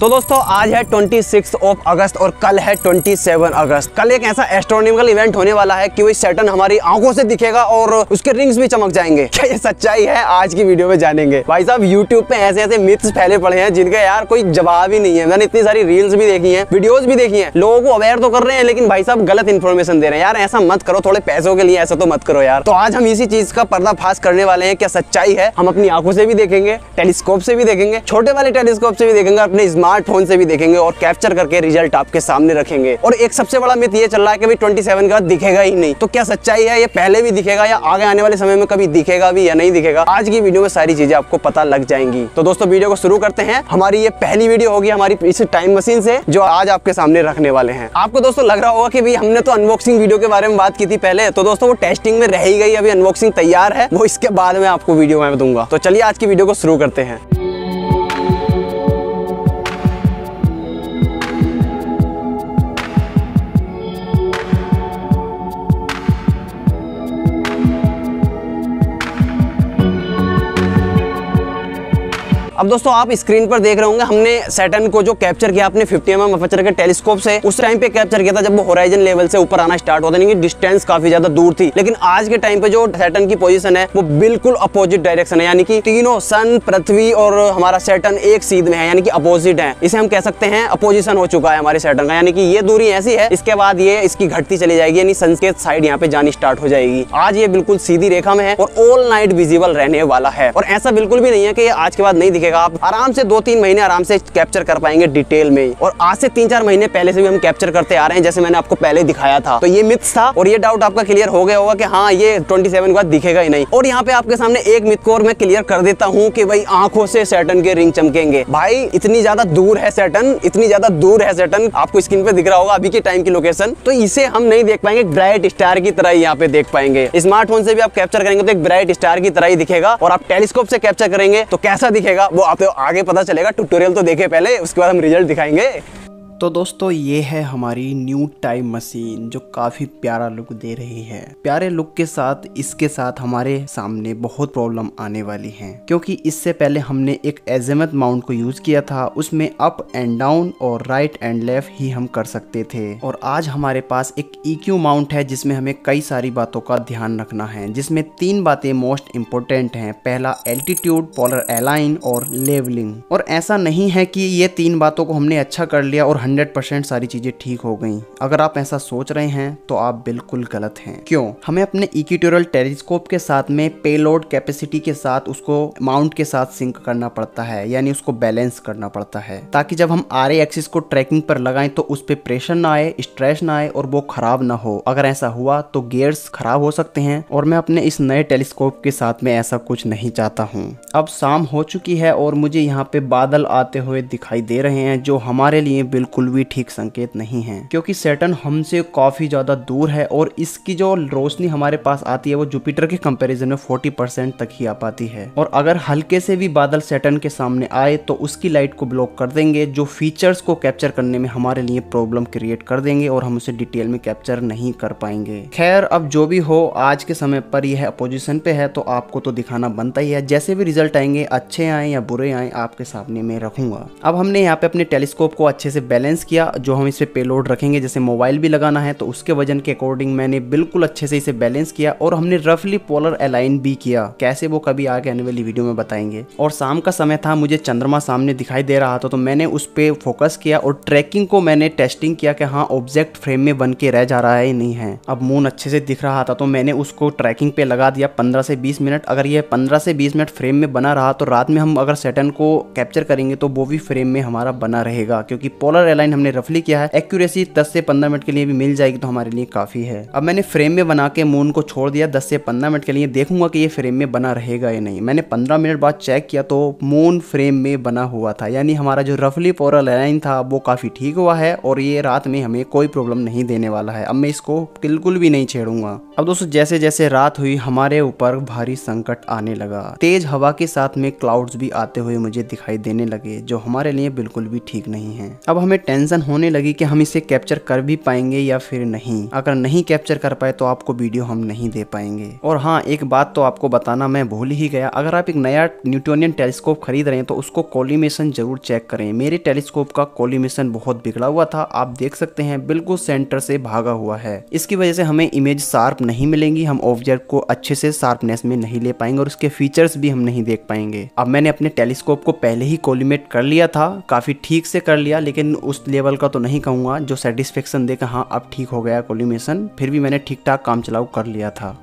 तो दोस्तों आज है 26 ऑफ अगस्त और कल है 27 अगस्त कल एक ऐसा एस्ट्रोनॉमिकल इवेंट होने वाला है कि वही सेटन हमारी आंखों से दिखेगा और उसके रिंग्स भी चमक जाएंगे क्या ये सच्चाई है आज की वीडियो में जानेंगे भाई साहब यूट्यूब पे ऐसे ऐसे मिथ्स फैले पड़े हैं जिनका यार कोई जवाब ही नहीं है मैंने इतनी सारी रील्स भी देखी है वीडियोज भी देखी है लोगों को अवेयर तो कर रहे हैं लेकिन भाई साहब गलत इन्फॉर्मेशन दे रहे हैं यार ऐसा मत करो थोड़े पैसों के लिए ऐसा तो मत करो यार तो आज हम इसी चीज का पर्दाफाश करने वाले हैं क्या सच्चाई है हम अपनी आंखों से भी देखेंगे टेलीस्कोप से भी देखेंगे छोटे वाले टेलीस्कोप से भी देखेंगे अपने स्मार्ट स्मार्टफोन से भी देखेंगे और कैप्चर करके रिजल्ट आपके सामने रखेंगे और एक सबसे बड़ा मित्र ये चल रहा है कि ट्वेंटी सेवन का दिखेगा ही नहीं तो क्या सच्चाई है ये पहले भी दिखेगा या आगे आने वाले समय में कभी दिखेगा भी या नहीं दिखेगा आज की वीडियो में सारी चीजें आपको पता लग जाएंगी तो दोस्तों वीडियो को शुरू करते हैं हमारी ये पहली वीडियो होगी हमारी इस टाइम मशीन से जो आज आपके सामने रखने वाले हैं आपको दोस्तों लग रहा होगा कि भाई हमने तो अनबॉक्सिंग वीडियो के बारे में बात की थी पहले तो दोस्तों वो टेस्टिंग में रह गई अभी अनबॉक्सिंग तैयार है वो इसके बाद में आपको वीडियो में दूंगा तो चलिए आज की वीडियो को शुरू करते हैं अब दोस्तों आप स्क्रीन पर देख रहे होंगे हमने सैटन को जो कैप्चर किया अपने फिफ्टी एम mm के टेलीस्कोप से उस टाइम पे कैप्चर किया था जब वो होराइजन लेवल से ऊपर आना स्टार्ट होता है डिस्टेंस काफी ज्यादा दूर थी लेकिन आज के टाइम पे जो सैटन की पोजिशन है वो बिल्कुल अपोजिट डायरेक्शन है यानी कि तीनों सन पृथ्वी और हमारा सैटन एक सीध में है यानी कि अपोजिट है इसे हम कह सकते हैं अपोजिशन हो चुका है हमारे सैटन का यानी कि ये दूरी ऐसी है इसके बाद ये इसकी घटती चली जाएगी यानी सन के साइड यहाँ पे जानी स्टार्ट हो जाएगी आज ये बिल्कुल सीधी रेखा में है और ऑल नाइट विजिबल रहने वाला है और ऐसा बिल्कुल भी नहीं है कि आज के बाद नहीं दिखेगा दिखेगा आप आराम से दो तीन महीने आराम से कैप्चर कर पाएंगे डिटेल में और आज से तीन चार महीने पहले से भी हम कैप्चर करते आ रहे हैं जैसे मैंने आपको पहले दिखाया था तो ये मिथ था और ये डाउट आपका क्लियर हो गया होगा कि हाँ ये ट्वेंटी सेवन बाद दिखेगा ही नहीं और यहाँ पे आपके सामने एक मिथ को और मैं क्लियर कर देता हूँ कि भाई आंखों से सैटन के रिंग चमकेंगे भाई इतनी ज्यादा दूर है सैटन इतनी ज्यादा दूर है सैटन आपको स्क्रीन पे दिख रहा होगा अभी के टाइम की लोकेशन तो इसे हम नहीं देख पाएंगे ब्राइट स्टार की तरह यहाँ पे देख पाएंगे स्मार्टफोन से भी आप कैप्चर करेंगे तो एक ब्राइट स्टार की तरह ही दिखेगा और आप टेलीस्कोप से कैप्चर करेंगे तो कैसा दिखेगा वो आप आगे पता चलेगा ट्यूटोरियल तो देखे पहले उसके बाद हम रिजल्ट दिखाएंगे तो दोस्तों ये है हमारी न्यू टाइम मशीन जो काफ़ी प्यारा लुक दे रही है प्यारे लुक के साथ इसके साथ हमारे सामने बहुत प्रॉब्लम आने वाली है क्योंकि इससे पहले हमने एक एजमत माउंट को यूज किया था उसमें अप एंड डाउन और राइट एंड लेफ्ट ही हम कर सकते थे और आज हमारे पास एक इक्यू e माउंट है जिसमें हमें कई सारी बातों का ध्यान रखना है जिसमें तीन बातें मोस्ट इम्पोर्टेंट हैं पहला एल्टीट्यूड पॉलर एलाइन और लेवलिंग और ऐसा नहीं है कि ये तीन बातों को हमने अच्छा कर लिया और हंड्रेड परसेंट सारी चीज़ें ठीक हो गई अगर आप ऐसा सोच रहे हैं तो आप बिल्कुल गलत हैं क्यों हमें अपने इक्विटोरियल टेलीस्कोप के साथ में पेलोड कैपेसिटी के साथ उसको माउंट के साथ सिंक करना पड़ता है यानी उसको बैलेंस करना पड़ता है ताकि जब हम आर एक्सिस को ट्रैकिंग पर लगाएं तो उस पर प्रेशर ना आए स्ट्रेस ना आए और वो खराब ना हो अगर ऐसा हुआ तो गेयर्स खराब हो सकते हैं और मैं अपने इस नए टेलीस्कोप के साथ में ऐसा कुछ नहीं चाहता हूँ अब शाम हो चुकी है और मुझे यहाँ पे बादल आते हुए दिखाई दे रहे हैं जो हमारे लिए बिल्कुल बिल्कुल भी ठीक संकेत नहीं है क्योंकि सेटन हमसे काफी ज्यादा दूर है और इसकी जो रोशनी हमारे पास आती है वो जुपिटर के कंपेरिजन में फोर्टी तक ही आ पाती है और अगर हल्के से भी बादल सेटन के सामने आए तो उसकी लाइट को ब्लॉक कर देंगे जो फीचर्स को कैप्चर करने में हमारे लिए प्रॉब्लम क्रिएट कर देंगे और हम उसे डिटेल में कैप्चर नहीं कर पाएंगे खैर अब जो भी हो आज के समय पर यह अपोजिशन पे है तो आपको तो दिखाना बनता ही है जैसे भी रिजल्ट आएंगे अच्छे आए या बुरे आए आपके सामने में रखूंगा अब हमने यहाँ पे अपने टेलीस्कोप को अच्छे से बैलेंस बैलेंस किया जो हम इस पर पेलोड रखेंगे जैसे मोबाइल भी लगाना है तो उसके वजन के अकॉर्डिंग मैंने बिल्कुल अच्छे से इसे बैलेंस किया और हमने रफली पोलर अलाइन भी किया कैसे वो कभी आगे आने वाली वीडियो में बताएंगे और शाम का समय था मुझे चंद्रमा सामने दिखाई दे रहा था तो मैंने उस पर फोकस किया और ट्रैकिंग को मैंने टेस्टिंग किया कि हाँ ऑब्जेक्ट फ्रेम में बन के रह जा रहा है नहीं है अब मून अच्छे से दिख रहा था तो मैंने उसको ट्रैकिंग पे लगा दिया पंद्रह से बीस मिनट अगर यह पंद्रह से बीस मिनट फ्रेम में बना रहा तो रात में हम अगर सेटन को कैप्चर करेंगे तो वो भी फ्रेम में हमारा बना रहेगा क्योंकि पोलर अलाइन हमने रफली किया है एक्यूरेसी 10 से 15 मिनट के लिए भी मिल जाएगी तो हमारे लिए काफी है अब मैंने फ्रेम में बना के मून को छोड़ दिया 10 से 15 मिनट के लिए देखूंगा कि ये फ्रेम में बना रहेगा या नहीं मैंने 15 मिनट बाद चेक किया तो मून फ्रेम में बना हुआ था यानी हमारा जो रफली पोरल अलाइन था वो काफी ठीक हुआ है और ये रात में हमें कोई प्रॉब्लम नहीं देने वाला है अब मैं इसको बिल्कुल भी नहीं छेड़ूंगा अब दोस्तों जैसे जैसे रात हुई हमारे ऊपर भारी संकट आने लगा तेज हवा के साथ में क्लाउड्स भी आते हुए मुझे दिखाई देने लगे जो हमारे लिए बिल्कुल भी ठीक नहीं है अब हमें टेंशन होने लगी कि हम इसे कैप्चर कर भी पाएंगे या फिर नहीं अगर नहीं कैप्चर कर पाए तो आपको वीडियो हम नहीं दे पाएंगे और हाँ एक बात तो आपको बताना मैं भूल ही गया अगर आप एक नया न्यूटोनियन टेलीस्कोप खरीद रहे हैं तो उसको कोलिमेशन जरूर चेक करें मेरे टेलीस्कोप का कोलिमेशन बहुत बिगड़ा हुआ था आप देख सकते हैं बिल्कुल सेंटर से भागा हुआ है इसकी वजह से हमें इमेज शार्प नहीं मिलेंगी हम ऑब्जेक्ट को अच्छे से शार्पनेस में नहीं ले पाएंगे और उसके फीचर्स भी हम नहीं देख पाएंगे अब मैंने अपने टेलीस्कोप को पहले ही कोलिमेट कर लिया था काफी ठीक से कर लिया लेकिन उस उस लेवल का तो नहीं कहूँगा जो सेटिस्फेक्शन दे हाँ अब ठीक हो गया कोलिमेशन फिर भी मैंने ठीक ठाक काम चलाऊ कर लिया था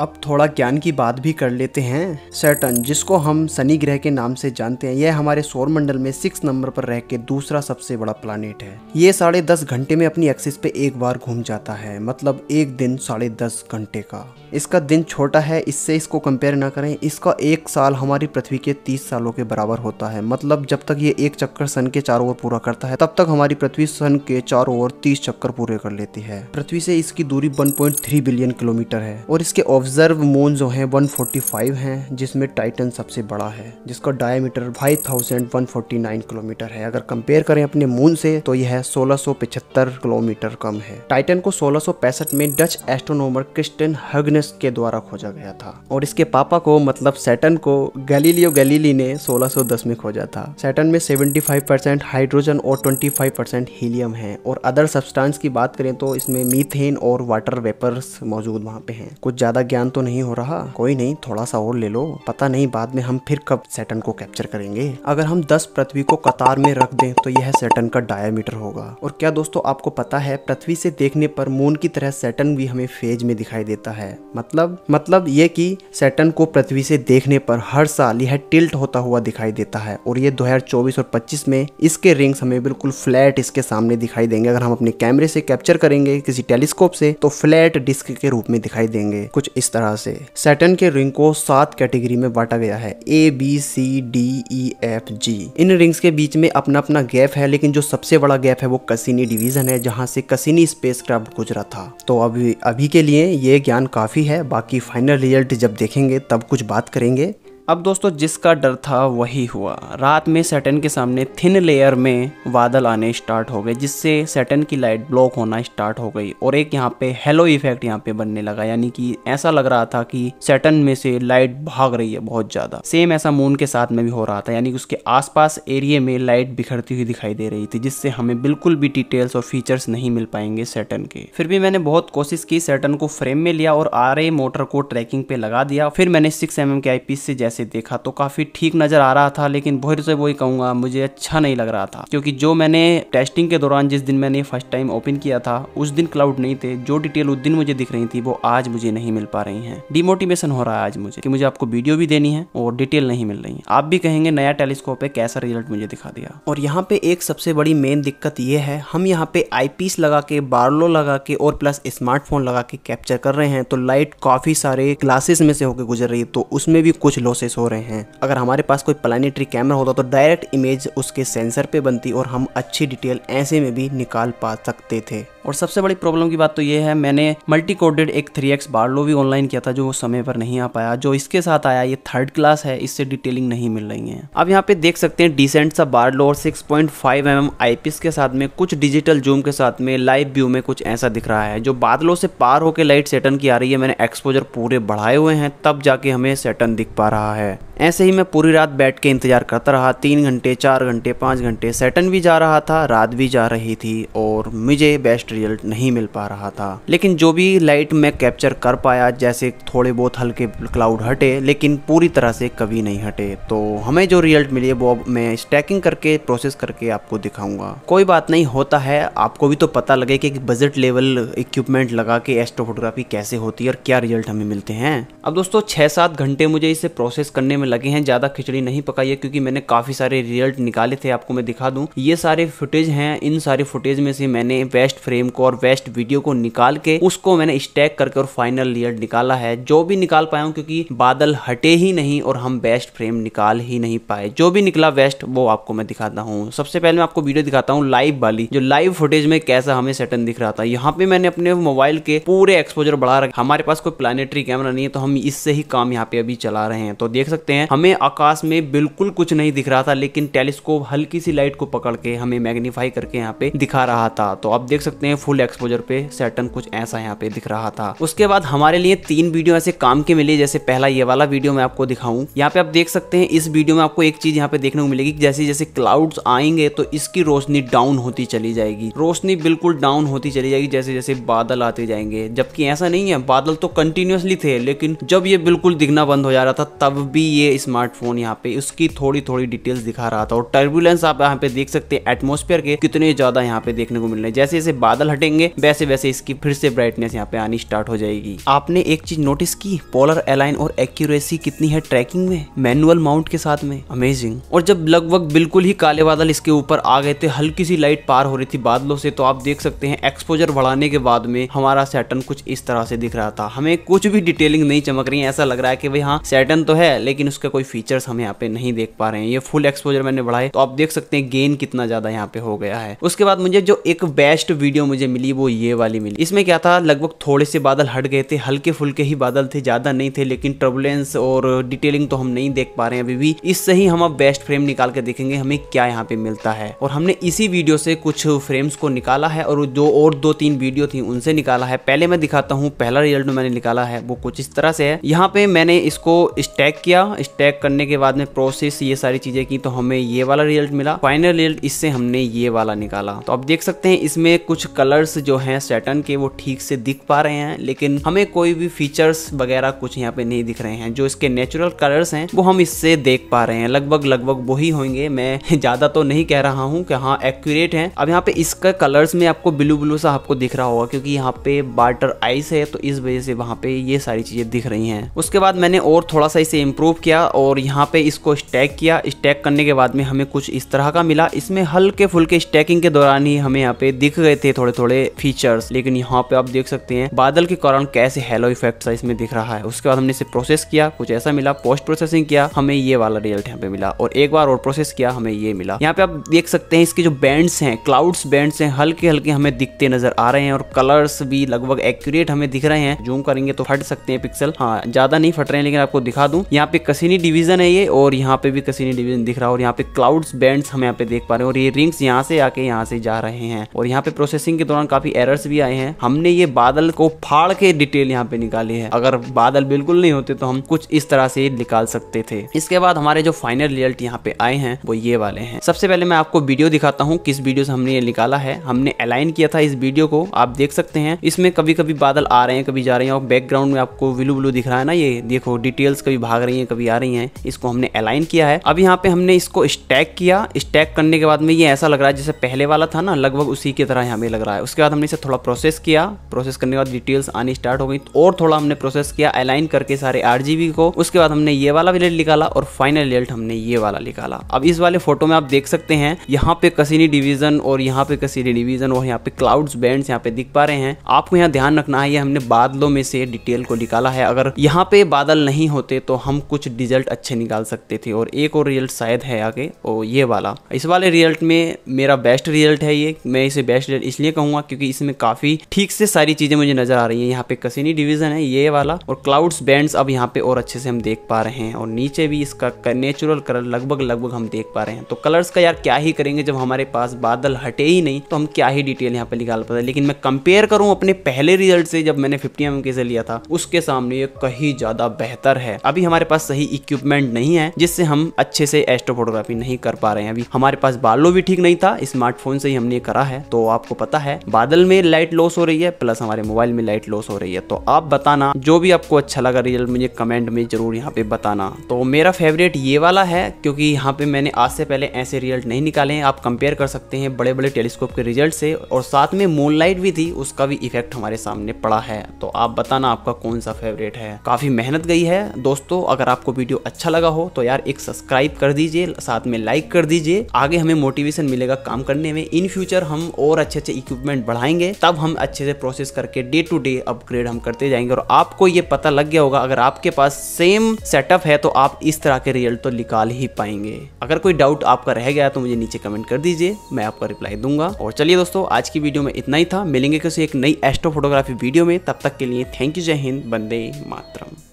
अब थोड़ा ज्ञान की बात भी कर लेते हैं सैटन जिसको हम शनि ग्रह के नाम से जानते हैं यह हमारे सौरमंडल में सिक्स नंबर पर रह के दूसरा सबसे बड़ा प्लानिट है ये साढ़े दस घंटे में अपनी एक्सिस पे एक बार घूम जाता है मतलब एक दिन साढ़े दस घंटे का इसका दिन छोटा है इससे इसको कंपेयर ना करें इसका एक साल हमारी पृथ्वी के तीस सालों के बराबर होता है मतलब जब तक ये एक चक्कर सन के चारों ओर पूरा करता है तब तक हमारी पृथ्वी सन के चारों ओर तीस चक्कर पूरे कर लेती है पृथ्वी से इसकी दूरी वन बिलियन किलोमीटर है और इसके ऑब्ज ऑब्जर्व मून जो हैं 145 हैं जिसमें टाइटन सबसे बड़ा है जिसका डायमीटर 5149 किलोमीटर है अगर कंपेयर करें अपने मून से तो यह सोलह किलोमीटर कम है टाइटन को सोलह में डच एस्ट्रोनोमर क्रिस्टन हगनेस के द्वारा खोजा गया था और इसके पापा को मतलब सेटन को गैलीलियो गैलीली ने 1610 में खोजा था सैटन में 75% हाइड्रोजन और 25% हीलियम है और अदर सब्सटेंस की बात करें तो इसमें मीथेन और वाटर वेपर्स मौजूद वहाँ पे हैं कुछ ज्यादा ज्ञान ज्ञान तो नहीं हो रहा कोई नहीं थोड़ा सा और ले लो पता नहीं बाद में हम फिर कब सेटन को कैप्चर करेंगे अगर हम दस पृथ्वी को कतार में रख दें तो यह सेटन का डायामीटर होगा और क्या दोस्तों आपको पता है पृथ्वी से देखने पर मून की तरह सेटन भी हमें फेज में दिखाई देता है मतलब मतलब ये कि सेटन को पृथ्वी से देखने पर हर साल यह टिल्ट होता हुआ दिखाई देता है और ये 2024 और 25 में इसके रिंग्स हमें बिल्कुल फ्लैट इसके सामने दिखाई देंगे अगर हम अपने कैमरे से कैप्चर करेंगे किसी टेलीस्कोप से तो फ्लैट डिस्क के रूप में दिखाई देंगे कुछ इस तरह से सैटन के रिंग को सात कैटेगरी में बांटा गया है A B C D E F G इन रिंग्स के बीच में अपना अपना गैप है लेकिन जो सबसे बड़ा गैप है वो कसिनी डिवीजन है जहाँ से कसिनी स्पेस क्राफ्ट गुजरा था तो अभी अभी के लिए ये ज्ञान काफी है बाकी फाइनल रिजल्ट जब देखेंगे तब कुछ बात करेंगे अब दोस्तों जिसका डर था वही हुआ रात में सेटन के सामने थिन लेयर में बादल आने स्टार्ट हो गए जिससे सेटन की लाइट ब्लॉक होना स्टार्ट हो गई और एक यहाँ पे हेलो इफेक्ट यहाँ पे बनने लगा यानी कि ऐसा लग रहा था कि सेटन में से लाइट भाग रही है बहुत ज्यादा सेम ऐसा मून के साथ में भी हो रहा था यानी कि उसके आसपास एरिए में लाइट बिखरती हुई दिखाई दे रही थी जिससे हमें बिल्कुल भी डिटेल्स और फीचर्स नहीं मिल पाएंगे सेटन के फिर भी मैंने बहुत कोशिश की सेटन को फ्रेम में लिया और आर मोटर को ट्रैकिंग पे लगा दिया फिर मैंने सिक्स एम के आई से जैसे से देखा तो काफ़ी ठीक नज़र आ रहा था लेकिन बहुत तो से वही कहूंगा मुझे अच्छा नहीं लग रहा था क्योंकि जो मैंने टेस्टिंग के दौरान जिस दिन मैंने फर्स्ट टाइम ओपन किया था उस दिन क्लाउड नहीं थे जो डिटेल उस दिन मुझे दिख रही थी वो आज मुझे नहीं मिल पा रही है डिमोटिवेशन हो रहा है आज मुझे कि मुझे आपको वीडियो भी देनी है और डिटेल नहीं मिल रही आप भी कहेंगे नया टेलीस्कोप है कैसा रिजल्ट मुझे दिखा दिया और यहाँ पे एक सबसे बड़ी मेन दिक्कत ये है हम यहाँ पे आई लगा के बार्लो लगा के और प्लस स्मार्टफोन लगा के कैप्चर कर रहे हैं तो लाइट काफी सारे ग्लासेस में से होकर गुजर रही है तो उसमें भी कुछ लॉस प्रोसेस हो रहे हैं अगर हमारे पास कोई प्लानिटरी कैमरा होता तो डायरेक्ट इमेज उसके सेंसर पे बनती और हम अच्छी डिटेल ऐसे में भी निकाल पा सकते थे और सबसे बड़ी प्रॉब्लम की बात तो ये है मैंने मल्टी कोडेड एक थ्री एक्स बार्लो भी ऑनलाइन किया था जो वो समय पर नहीं आ पाया जो इसके साथ आया ये थर्ड क्लास है इससे डिटेलिंग नहीं मिल रही है अब यहाँ पे देख सकते हैं डिसेंट सा बार्लो और six point five M eyepiece के साथ में कुछ डिजिटल जूम के साथ में लाइव व्यू में कुछ ऐसा दिख रहा है जो बादलों से पार होकर लाइट सेटन की आ रही है मैंने एक्सपोजर पूरे बढ़ाए हुए हैं तब जाके हमें सेटन दिख पा रहा रहा है ऐसे ही मैं पूरी रात बैठ के इंतजार करता रहा तीन घंटे चार घंटे पाँच घंटे सेटन भी जा रहा था रात भी जा रही थी और मुझे बेस्ट रिजल्ट नहीं मिल पा रहा था लेकिन जो भी लाइट मैं कैप्चर कर पाया जैसे थोड़े बहुत हल्के क्लाउड हटे लेकिन पूरी तरह से कभी नहीं हटे तो हमें जो रिजल्ट मिले वो अब मैं स्टैकिंग करके प्रोसेस करके आपको दिखाऊंगा कोई बात नहीं होता है आपको भी तो पता लगे कि बजट लेवल इक्विपमेंट लगा के एस्ट्रोफोटोग्राफी कैसे होती है और क्या रिजल्ट हमें मिलते हैं अब दोस्तों छः सात घंटे मुझे इसे प्रोसेस प्रोसेस करने में लगे हैं ज़्यादा खिचड़ी नहीं पकाई है क्योंकि मैंने काफ़ी सारे रिजल्ट निकाले थे आपको मैं दिखा दूं ये सारे फुटेज हैं इन सारे फुटेज में से मैंने वेस्ट फ्रेम को और वेस्ट वीडियो को निकाल के उसको मैंने स्टैक करके और फाइनल रिजल्ट निकाला है जो भी निकाल पाया हूँ क्योंकि बादल हटे ही नहीं और हम बेस्ट फ्रेम निकाल ही नहीं पाए जो भी निकला वेस्ट वो आपको मैं दिखाता हूँ सबसे पहले मैं आपको वीडियो दिखाता हूँ लाइव वाली जो लाइव फुटेज में कैसा हमें सेटन दिख रहा था यहाँ पे मैंने अपने मोबाइल के पूरे एक्सपोजर बढ़ा रखा हमारे पास कोई प्लानिटरी कैमरा नहीं है तो हम इससे ही काम यहाँ पे अभी चला रहे हैं तो देख सकते हैं हमें आकाश में बिल्कुल कुछ नहीं दिख रहा था लेकिन टेलीस्कोप हल्की सी लाइट को पकड़ के हमें मैग्नीफाई करके यहाँ पे दिखा रहा था तो आप देख सकते हैं फुल एक्सपोजर पे सैटन कुछ ऐसा यहाँ पे दिख रहा था उसके बाद हमारे लिए तीन वीडियो ऐसे काम के मिले जैसे पहला ये वाला वीडियो मैं आपको दिखाऊं यहाँ पे आप देख सकते हैं इस वीडियो में आपको एक चीज यहाँ पे देखने को मिलेगी जैसे जैसे क्लाउड आएंगे तो इसकी रोशनी डाउन होती चली जाएगी रोशनी बिल्कुल डाउन होती चली जाएगी जैसे जैसे बादल आते जाएंगे जबकि ऐसा नहीं है बादल तो कंटिन्यूसली थे लेकिन जब ये बिल्कुल दिखना बंद हो जा रहा था तब भी ये स्मार्टफोन यहाँ पे उसकी थोड़ी थोड़ी डिटेल्स दिखा रहा था और टर्बुलेंस आप यहाँ पे देख सकते हैं एटमोस्फेयर के कितने ज्यादा यहाँ पे देखने को मिल रहे हैं जैसे जैसे बादल हटेंगे वैसे वैसे इसकी फिर से ब्राइटनेस यहाँ पे आनी स्टार्ट हो जाएगी आपने एक चीज नोटिस की पोलर एलाइन और एक्यूरेसी कितनी है ट्रैकिंग में मैनुअल माउंट के साथ में अमेजिंग और जब लगभग बिल्कुल ही काले बादल इसके ऊपर आ गए थे हल्की सी लाइट पार हो रही थी बादलों से तो आप देख सकते हैं एक्सपोजर बढ़ाने के बाद में हमारा सैटन कुछ इस तरह से दिख रहा था हमें कुछ भी डिटेलिंग नहीं चमक रही है ऐसा लग रहा है कि भाई हाँ सैटन तो है है लेकिन उसके कोई फीचर्स हम यहाँ पे नहीं देख पा रहे हैं ये फुल एक्सपोजर मैंने बढ़ाए तो आप देख सकते हैं गेन कितना ज्यादा यहाँ पे हो गया है उसके बाद मुझे जो एक बेस्ट वीडियो मुझे मिली वो ये वाली मिली इसमें क्या था लगभग थोड़े से बादल हट गए थे हल्के फुल्के ही बादल थे ज्यादा नहीं थे लेकिन ट्रबुलेंस और डिटेलिंग तो हम नहीं देख पा रहे हैं अभी भी इससे ही हम अब बेस्ट फ्रेम निकाल के देखेंगे हमें क्या यहाँ पे मिलता है और हमने इसी वीडियो से कुछ फ्रेम्स को निकाला है और जो और दो तीन वीडियो थी उनसे निकाला है पहले मैं दिखाता हूँ पहला रिजल्ट मैंने निकाला है वो कुछ इस तरह से है यहाँ पे मैंने इसको स्टैक किया स्टैक करने के बाद में प्रोसेस ये सारी चीजें की तो हमें ये वाला रिजल्ट मिला फाइनल रिजल्ट इससे हमने ये वाला निकाला तो आप देख सकते हैं इसमें कुछ कलर्स जो हैं सेटन के वो ठीक से दिख पा रहे हैं लेकिन हमें कोई भी फीचर्स वगैरह कुछ यहाँ पे नहीं दिख रहे हैं जो इसके नेचुरल कलर्स हैं वो हम इससे देख पा रहे हैं लगभग लगभग वही होंगे मैं ज्यादा तो नहीं कह रहा हूँ कि हाँ एक्यूरेट है अब यहाँ पे इसका कलर्स में आपको ब्लू ब्लू सा आपको दिख रहा होगा क्योंकि यहाँ पे बार्टर आइस है तो इस वजह से वहाँ पे ये सारी चीजें दिख रही है उसके बाद मैंने और थोड़ा सा इसे इम्प्रूव किया और यहाँ पे इसको स्टैक किया स्टैक करने के बाद में हमें कुछ इस तरह का मिला इसमें हल्के फुल्के स्टैकिंग के दौरान ही हमें यहाँ पे दिख गए थे थोड़े थोड़े फीचर्स लेकिन यहाँ पे आप देख सकते हैं बादल के कारण कैसे हेलो इफेक्ट साइज में दिख रहा है उसके बाद हमने इसे प्रोसेस किया कुछ ऐसा मिला पोस्ट प्रोसेसिंग किया हमें ये वाला रिजल्ट यहाँ पे मिला और एक बार और प्रोसेस किया हमें ये मिला यहाँ पे आप देख सकते हैं इसके जो बैंड्स हैं क्लाउड्स बैंड है हल्के हल्के हमें दिखते नजर आ रहे हैं और कलर्स भी लगभग एक्यूरेट हमें दिख रहे हैं जूम करेंगे तो फट सकते हैं पिक्सल हाँ ज्यादा नहीं फट रहे हैं लेकिन आपको दिखा दूं यहाँ पे कसिनी डिवीज़न है ये और यहाँ पे भी कसिनी डिवीज़न दिख रहा है और यहाँ पे क्लाउड्स बैंड्स हम यहाँ पे देख पा रहे हैं और ये रिंग्स यहाँ से आके यहाँ से जा रहे हैं और यहाँ पे प्रोसेसिंग के दौरान काफी एरर्स भी आए हैं हमने ये बादल को फाड़ के डिटेल यहाँ पे निकाली है अगर बादल बिल्कुल नहीं होते तो हम कुछ इस तरह से निकाल सकते थे इसके बाद हमारे जो फाइनल रिजल्ट यहाँ पे आए हैं वो ये वाले हैं सबसे पहले मैं आपको वीडियो दिखाता हूँ किस वीडियो से हमने ये निकाला है हमने अलाइन किया था इस वीडियो को आप देख सकते हैं इसमें कभी कभी बादल आ रहे हैं कभी जा रहे हैं और बैकग्राउंड में आपको ब्लू ब्लू दिख रहा है ना ये देखो डिटेल्स कभी भाग भाग रही हैं कभी आ रही हैं इसको हमने अलाइन किया है अब यहाँ पे हमने इसको स्टैक किया स्टैक करने के बाद में ये ऐसा लग रहा है जैसे पहले वाला था ना लगभग उसी की तरह यहाँ पे लग रहा है उसके बाद हमने इसे थोड़ा प्रोसेस किया प्रोसेस करने के बाद डिटेल्स आनी स्टार्ट हो गई और थोड़ा हमने प्रोसेस किया अलाइन करके सारे आर को उसके बाद हमने ये वाला रिजल्ट निकाला और फाइनल रिजल्ट हमने ये वाला निकाला अब इस वाले फोटो में आप देख सकते हैं यहाँ पे कसीनी डिवीजन और यहाँ पे कसीनी डिवीजन और यहाँ पे क्लाउड्स बैंड यहाँ पे दिख पा रहे हैं आपको यहाँ ध्यान रखना है ये हमने बादलों में से डिटेल को निकाला है अगर यहाँ पे बादल नहीं होते तो हम हम कुछ रिजल्ट अच्छे निकाल सकते थे और एक और रिजल्ट शायद है आगे और ये वाला इस वाले रिजल्ट में मेरा बेस्ट रिजल्ट है ये मैं इसे बेस्ट रिजल्ट इसलिए कहूंगा क्योंकि इसमें काफ़ी ठीक से सारी चीज़ें मुझे नज़र आ रही है यहाँ पे कसीनी डिविजन है ये वाला और क्लाउड्स बैंड अब यहाँ पे और अच्छे से हम देख पा रहे हैं और नीचे भी इसका नेचुरल कलर लगभग लगभग हम देख पा रहे हैं तो कलर्स का यार क्या ही करेंगे जब हमारे पास बादल हटे ही नहीं तो हम क्या ही डिटेल यहाँ पे निकाल पाते लेकिन मैं कंपेयर करूँ अपने पहले रिजल्ट से जब मैंने फिफ्टी एम से लिया था उसके सामने ये कहीं ज़्यादा बेहतर है अभी हमारे हमारे पास सही इक्विपमेंट नहीं है जिससे हम अच्छे से एस्ट्रो फोटोग्राफी नहीं कर पा रहे हैं अभी हमारे पास बालो भी ठीक नहीं था स्मार्टफोन से ही हमने करा है तो आपको पता है बादल में लाइट लॉस हो रही है प्लस हमारे मोबाइल में लाइट लॉस हो रही है तो आप बताना जो भी आपको अच्छा लगा रिजल्ट मुझे कमेंट में जरूर यहाँ पे बताना तो मेरा फेवरेट ये वाला है क्योंकि यहाँ पे मैंने आज से पहले ऐसे रिजल्ट नहीं निकाले आप कंपेयर कर सकते हैं बड़े बड़े टेलीस्कोप के रिजल्ट से और साथ में लाइट भी थी उसका भी इफेक्ट हमारे सामने पड़ा है तो आप बताना आपका कौन सा फेवरेट है काफी मेहनत गई है दोस्तों अगर आपको वीडियो अच्छा लगा हो तो यार एक सब्सक्राइब कर दीजिए साथ में लाइक कर दीजिए आगे हमें मोटिवेशन मिलेगा काम करने में इन फ्यूचर हम और अच्छे अच्छे इक्विपमेंट बढ़ाएंगे तब हम अच्छे से प्रोसेस करके डे टू डे अपग्रेड हम करते जाएंगे और आपको ये पता लग गया होगा अगर आपके पास सेम सेटअप है तो आप इस तरह के रिजल्ट तो निकाल ही पाएंगे अगर कोई डाउट आपका रह गया तो मुझे नीचे कमेंट कर दीजिए मैं आपका रिप्लाई दूंगा और चलिए दोस्तों आज की वीडियो में इतना ही था मिलेंगे किसी एक नई एस्ट्रो फोटोग्राफी वीडियो में तब तक के लिए थैंक यू जय हिंद बंदे मातरम